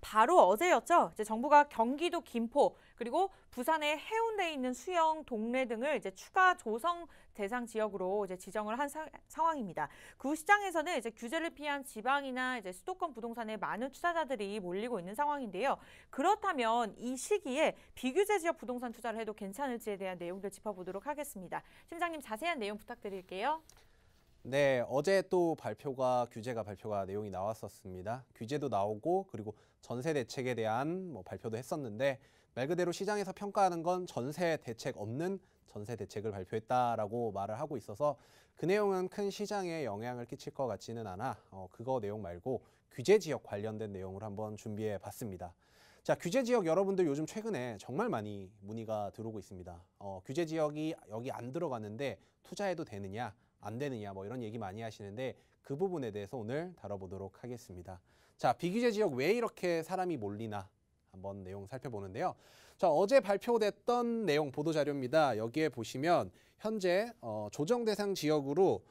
바로 어제였죠. 이제 정부가 경기도 김포 그리고 부산의 해운대에 있는 수영 동네 등을 이제 추가 조성 대상 지역으로 이제 지정을 한 사, 상황입니다. 그 시장에서는 이제 규제를 피한 지방이나 이제 수도권 부동산에 많은 투자자들이 몰리고 있는 상황인데요. 그렇다면 이 시기에 비규제 지역 부동산 투자를 해도 괜찮을지에 대한 내용들 짚어보도록 하겠습니다. 팀장님 자세한 내용 부탁드릴게요. 네, 어제 또 발표가 규제가 발표가 내용이 나왔었습니다. 규제도 나오고 그리고 전세 대책에 대한 뭐 발표도 했었는데 말 그대로 시장에서 평가하는 건 전세 대책 없는 전세 대책을 발표했다라고 말을 하고 있어서 그 내용은 큰 시장에 영향을 끼칠 것 같지는 않아 어, 그거 내용 말고 규제 지역 관련된 내용을 한번 준비해 봤습니다. 자, 규제 지역 여러분들 요즘 최근에 정말 많이 문의가 들어오고 있습니다. 어, 규제 지역이 여기 안들어갔는데 투자해도 되느냐? 안 되느냐 뭐 이런 얘기 많이 하시는데 그 부분에 대해서 오늘 다뤄보도록 하겠습니다. 자, 비규제 지역 왜 이렇게 사람이 몰리나 한번 내용 살펴보는데요. 자, 어제 발표됐던 내용 보도자료입니다. 여기에 보시면 현재 어, 조정 대상 지역으로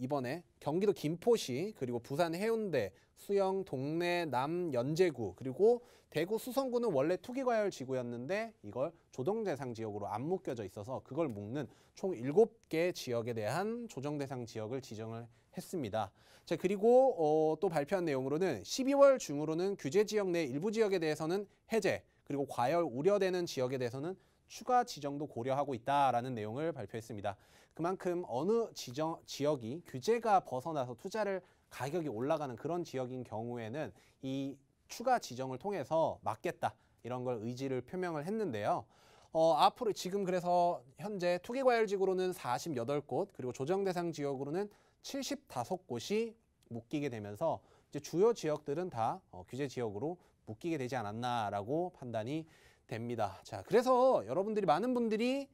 이번에 경기도 김포시 그리고 부산 해운대 수영 동네 남연제구 그리고 대구 수성구는 원래 투기과열 지구였는데 이걸 조정대상 지역으로 안 묶여져 있어서 그걸 묶는 총 일곱 개 지역에 대한 조정대상 지역을 지정을 했습니다. 자 그리고 어, 또 발표한 내용으로는 12월 중으로는 규제 지역 내 일부 지역에 대해서는 해제 그리고 과열 우려되는 지역에 대해서는 추가 지정도 고려하고 있다라는 내용을 발표했습니다. 그만큼 어느 지정, 지역이 규제가 벗어나서 투자를 가격이 올라가는 그런 지역인 경우에는 이 추가 지정을 통해서 막겠다 이런 걸 의지를 표명을 했는데요. 어, 앞으로 지금 그래서 현재 투기과열지구로는 48곳 그리고 조정대상 지역으로는 75곳이 묶이게 되면서 이제 주요 지역들은 다 어, 규제 지역으로 묶이게 되지 않았나라고 판단이 됩니다. 자, 그래서 여러분들이 많은 분들이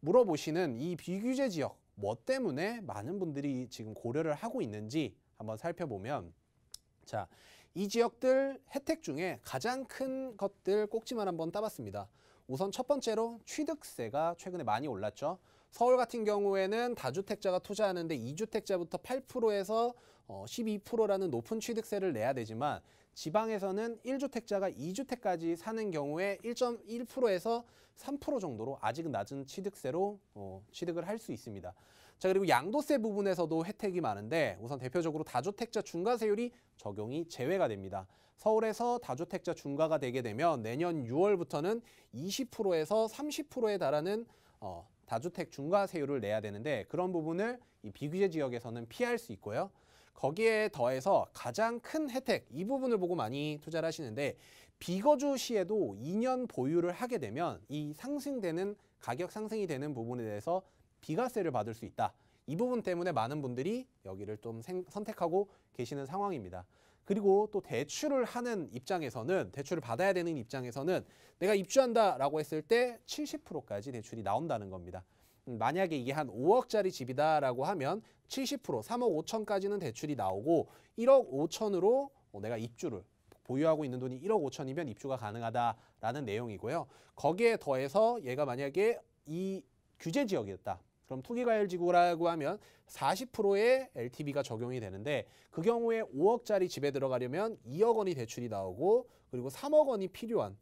물어보시는 이 비규제 지역 뭐 때문에 많은 분들이 지금 고려를 하고 있는지 한번 살펴보면 자, 이 지역들 혜택 중에 가장 큰 것들 꼭지만 한번 따봤습니다. 우선 첫 번째로 취득세가 최근에 많이 올랐죠. 서울 같은 경우에는 다주택자가 투자하는데 이주택자부터 8%에서 12%라는 어, 높은 취득세를 내야 되지만 지방에서는 1주택자가 2주택까지 사는 경우에 1.1%에서 3% 정도로 아직 낮은 취득세로 어, 취득을 할 수 있습니다. 자 그리고 양도세 부분에서도 혜택이 많은데 우선 대표적으로 다주택자 중과세율이 적용이 제외가 됩니다. 서울에서 다주택자 중과가 되게 되면 내년 6월부터는 20%에서 30%에 달하는 어, 다주택 중과세율을 내야 되는데 그런 부분을 이 비규제 지역에서는 피할 수 있고요. 거기에 더해서 가장 큰 혜택 이 부분을 보고 많이 투자를 하시는데 비거주 시에도 2년 보유를 하게 되면 이 상승되는 가격 상승이 되는 부분에 대해서 비과세를 받을 수 있다. 이 부분 때문에 많은 분들이 여기를 좀 선택하고 계시는 상황입니다. 그리고 또 대출을 하는 입장에서는 대출을 받아야 되는 입장에서는 내가 입주한다라고 했을 때 70%까지 대출이 나온다는 겁니다. 만약에 이게 한 5억짜리 집이다라고 하면 70% 3억 5천까지는 대출이 나오고 1억 5천으로 뭐 내가 입주를 보유하고 있는 돈이 1억 5천이면 입주가 가능하다라는 내용이고요. 거기에 더해서 얘가 만약에 이 규제 지역이었다. 그럼 투기과열지구라고 하면 40%의 LTV가 적용이 되는데 그 경우에 5억짜리 집에 들어가려면 2억 원이 대출이 나오고 그리고 3억 원이 필요한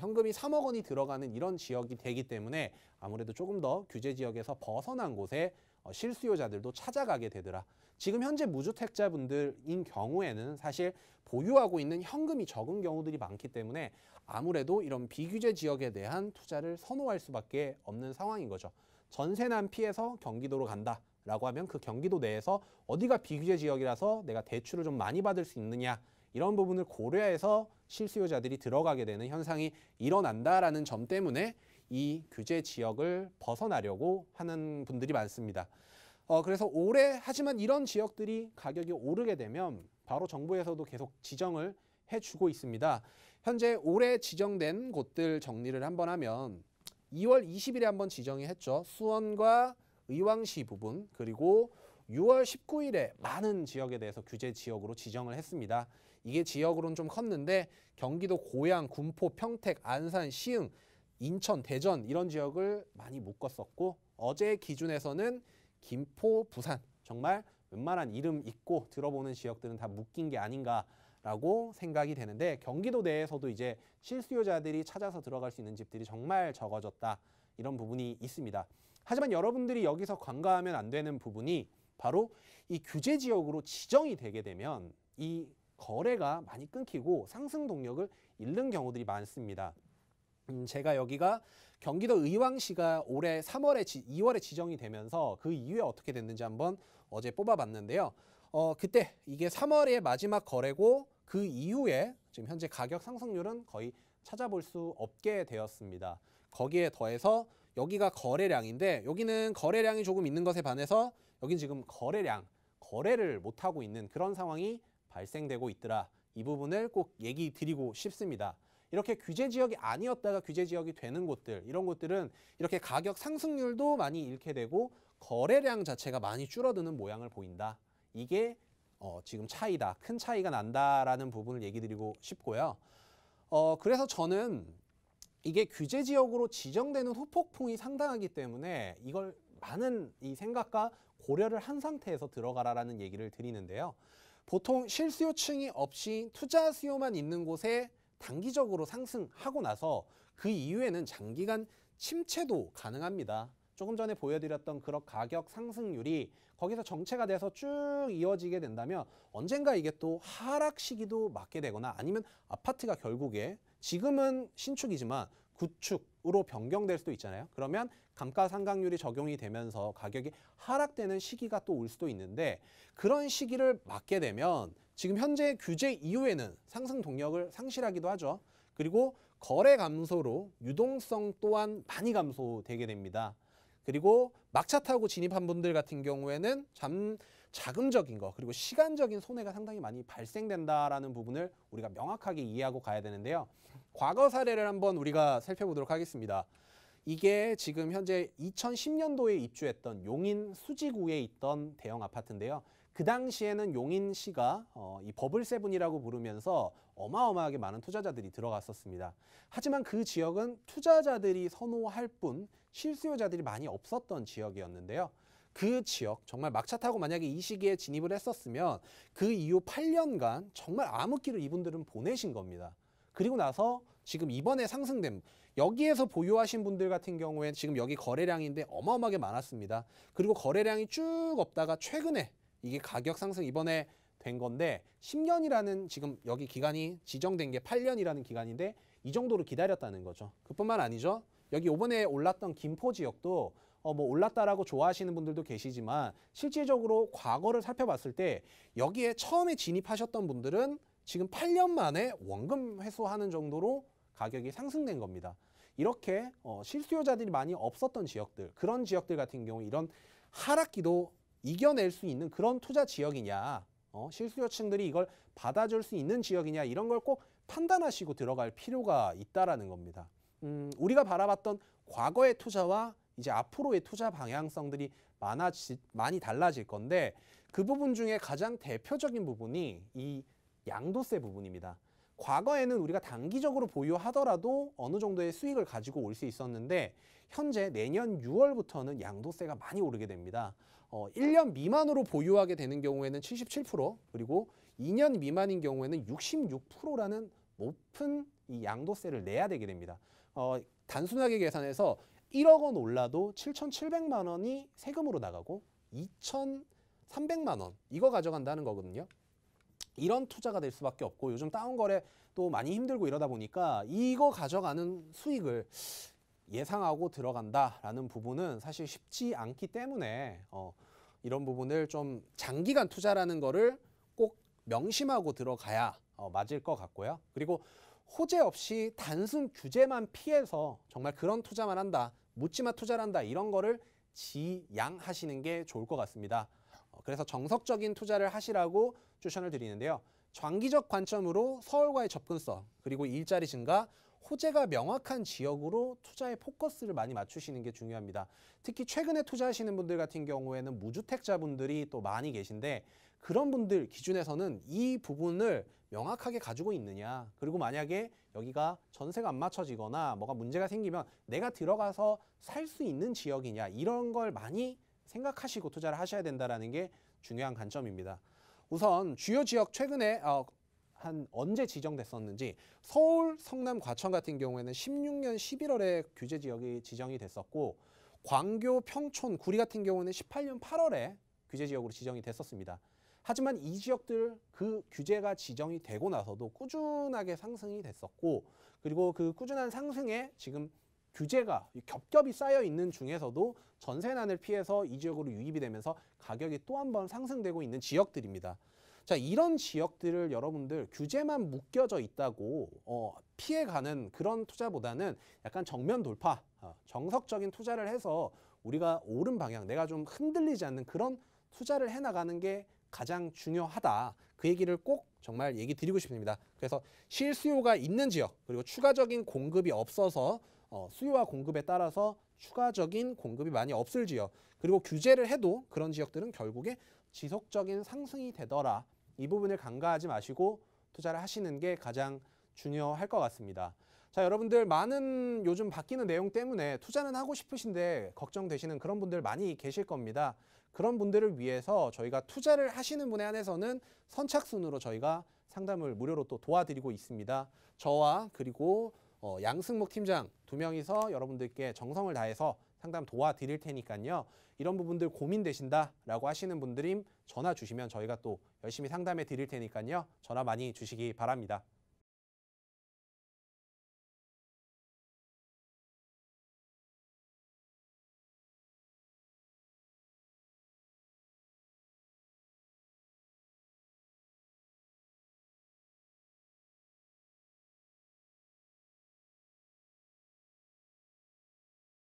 현금이 3억 원이 들어가는 이런 지역이 되기 때문에 아무래도 조금 더 규제 지역에서 벗어난 곳에 어, 실수요자들도 찾아가게 되더라. 지금 현재 무주택자분들인 경우에는 사실 보유하고 있는 현금이 적은 경우들이 많기 때문에 아무래도 이런 비규제 지역에 대한 투자를 선호할 수밖에 없는 상황인 거죠. 전세난 피해서 경기도로 간다. 라고 하면 그 경기도 내에서 어디가 비규제 지역이라서 내가 대출을 좀 많이 받을 수 있느냐 이런 부분을 고려해서 실수요자들이 들어가게 되는 현상이 일어난다라는 점 때문에 이 규제 지역을 벗어나려고 하는 분들이 많습니다. 어, 그래서 올해 하지만 이런 지역들이 가격이 오르게 되면 바로 정부에서도 계속 지정을 해주고 있습니다. 현재 올해 지정된 곳들 정리를 한번 하면 2월 20일에 한번 지정이 했죠. 수원과 의왕시 부분 그리고 6월 19일에 많은 지역에 대해서 규제 지역으로 지정을 했습니다. 이게 지역으로는 좀 컸는데 경기도 고양, 군포, 평택, 안산, 시흥, 인천, 대전 이런 지역을 많이 묶었었고 어제 기준에서는 김포, 부산 정말 웬만한 이름 있고 들어보는 지역들은 다 묶인 게 아닌가라고 생각이 되는데 경기도 내에서도 이제 실수요자들이 찾아서 들어갈 수 있는 집들이 정말 적어졌다 이런 부분이 있습니다. 하지만 여러분들이 여기서 관과하면안 되는 부분이 바로 이 규제 지역으로 지정이 되게 되면 이 거래가 많이 끊기고 상승 동력을 잃는 경우들이 많습니다. 음, 제가 여기가 경기도 의왕시가 올해 3월에 지, 2월에 지정이 되면서 그 이후에 어떻게 됐는지 한번 어제 뽑아봤는데요. 어, 그때 이게 3월의 마지막 거래고 그 이후에 지금 현재 가격 상승률은 거의 찾아볼 수 없게 되었습니다. 거기에 더해서 여기가 거래량인데 여기는 거래량이 조금 있는 것에 반해서 여긴 지금 거래량, 거래를 못하고 있는 그런 상황이 발생되고 있더라. 이 부분을 꼭 얘기 드리고 싶습니다. 이렇게 규제 지역이 아니었다가 규제 지역이 되는 곳들 이런 곳들은 이렇게 가격 상승률도 많이 잃게 되고 거래량 자체가 많이 줄어드는 모양을 보인다. 이게 어, 지금 차이다. 큰 차이가 난다라는 부분을 얘기 드리고 싶고요. 어, 그래서 저는 이게 규제 지역으로 지정되는 후폭풍이 상당하기 때문에 이걸 많은 이 생각과 고려를 한 상태에서 들어가라라는 얘기를 드리는데요. 보통 실수요층이 없이 투자 수요만 있는 곳에 단기적으로 상승하고 나서 그 이후에는 장기간 침체도 가능합니다. 조금 전에 보여드렸던 그런 가격 상승률이 거기서 정체가 돼서 쭉 이어지게 된다면 언젠가 이게 또 하락 시기도 맞게 되거나 아니면 아파트가 결국에 지금은 신축이지만 구축으로 변경될 수도 있잖아요. 그러면 감가상각률이 적용이 되면서 가격이 하락되는 시기가 또 올 수도 있는데 그런 시기를 맞게 되면 지금 현재 규제 이후에는 상승 동력을 상실하기도 하죠. 그리고 거래 감소로 유동성 또한 많이 감소되게 됩니다. 그리고 막차 타고 진입한 분들 같은 경우에는 잠 자금적인 거 그리고 시간적인 손해가 상당히 많이 발생된다라는 부분을 우리가 명확하게 이해하고 가야 되는데요. 과거 사례를 한번 우리가 살펴보도록 하겠습니다. 이게 지금 현재 2010년도에 입주했던 용인 수지구에 있던 대형 아파트인데요. 그 당시에는 용인 시가 어, 이 버블 세븐이라고 부르면서 어마어마하게 많은 투자자들이 들어갔었습니다. 하지만 그 지역은 투자자들이 선호할 뿐 실수요자들이 많이 없었던 지역이었는데요. 그 지역 정말 막차 타고 만약에 이 시기에 진입을 했었으면 그 이후 8년간 정말 암흑기를 이분들은 보내신 겁니다. 그리고 나서 지금 이번에 상승된 여기에서 보유하신 분들 같은 경우에 지금 여기 거래량인데 어마어마하게 많았습니다. 그리고 거래량이 쭉 없다가 최근에 이게 가격 상승 이번에 된 건데 10년이라는 지금 여기 기간이 지정된 게 8년이라는 기간인데 이 정도로 기다렸다는 거죠. 그뿐만 아니죠. 여기 요번에 올랐던 김포 지역도 어, 뭐 올랐다라고 좋아하시는 분들도 계시지만 실질적으로 과거를 살펴봤을 때 여기에 처음에 진입하셨던 분들은 지금 8년 만에 원금 회수하는 정도로 가격이 상승된 겁니다. 이렇게 어, 실수요자들이 많이 없었던 지역들 그런 지역들 같은 경우 이런 하락기도 이겨낼 수 있는 그런 투자 지역이냐 어, 실수요층들이 이걸 받아줄 수 있는 지역이냐 이런 걸 꼭 판단하시고 들어갈 필요가 있다라는 겁니다. 음, 우리가 바라봤던 과거의 투자와 이제 앞으로의 투자 방향성들이 많아지, 많이 달라질 건데 그 부분 중에 가장 대표적인 부분이 이 양도세 부분입니다. 과거에는 우리가 단기적으로 보유하더라도 어느 정도의 수익을 가지고 올 수 있었는데 현재 내년 6월부터는 양도세가 많이 오르게 됩니다. 어, 1년 미만으로 보유하게 되는 경우에는 77% 그리고 2년 미만인 경우에는 66%라는 높은 이 양도세를 내야 되게 됩니다. 어, 단순하게 계산해서 1억 원 올라도 7,700만 원이 세금으로 나가고 2,300만 원 이거 가져간다는 거거든요. 이런 투자가 될 수밖에 없고 요즘 다운 거래 또 많이 힘들고 이러다 보니까 이거 가져가는 수익을 예상하고 들어간다라는 부분은 사실 쉽지 않기 때문에 어, 이런 부분을 좀 장기간 투자라는 거를 꼭 명심하고 들어가야 어, 맞을 것 같고요. 그리고 호재 없이 단순 규제만 피해서 정말 그런 투자만 한다. 묻지마 투자한다 를 이런 거를 지양하시는 게 좋을 것 같습니다. 어, 그래서 정석적인 투자를 하시라고 추천을 드리는데요. 장기적 관점으로 서울과의 접근성 그리고 일자리 증가 호재가 명확한 지역으로 투자의 포커스를 많이 맞추시는 게 중요합니다. 특히 최근에 투자하시는 분들 같은 경우에는 무주택자분들이 또 많이 계신데 그런 분들 기준에서는 이 부분을 명확하게 가지고 있느냐 그리고 만약에 여기가 전세가 안 맞춰지거나 뭐가 문제가 생기면 내가 들어가서 살 수 있는 지역이냐 이런 걸 많이 생각하시고 투자를 하셔야 된다는 게 중요한 관점입니다. 우선 주요 지역 최근에 어, 한 언제 지정됐었는지 서울, 성남, 과천 같은 경우에는 16년 11월에 규제 지역이 지정이 됐었고 광교, 평촌, 구리 같은 경우는 18년 8월에 규제 지역으로 지정이 됐었습니다. 하지만 이 지역들 그 규제가 지정이 되고 나서도 꾸준하게 상승이 됐었고 그리고 그 꾸준한 상승에 지금 규제가 겹겹이 쌓여 있는 중에서도 전세난을 피해서 이 지역으로 유입이 되면서 가격이 또 한 번 상승되고 있는 지역들입니다. 자, 이런 지역들을 여러분들 규제만 묶여져 있다고 어, 피해가는 그런 투자보다는 약간 정면 돌파, 어, 정석적인 투자를 해서 우리가 옳은 방향, 내가 좀 흔들리지 않는 그런 투자를 해나가는 게 가장 중요하다. 그 얘기를 꼭 정말 얘기 드리고 싶습니다. 그래서 실수요가 있는 지역 그리고 추가적인 공급이 없어서 어, 수요와 공급에 따라서 추가적인 공급이 많이 없을 지역 그리고 규제를 해도 그런 지역들은 결국에 지속적인 상승이 되더라. 이 부분을 간과하지 마시고 투자를 하시는 게 가장 중요할 것 같습니다. 자, 여러분들 많은 요즘 바뀌는 내용 때문에 투자는 하고 싶으신데 걱정되시는 그런 분들 많이 계실 겁니다. 그런 분들을 위해서 저희가 투자를 하시는 분에 한해서는 선착순으로 저희가 상담을 무료로 또 도와드리고 있습니다. 저와 그리고 어, 양승목 팀장 두 명이서 여러분들께 정성을 다해서 상담 도와드릴 테니까요. 이런 부분들 고민되신다라고 하시는 분들임 전화 주시면 저희가 또 열심히 상담해 드릴 테니까요. 전화 많이 주시기 바랍니다.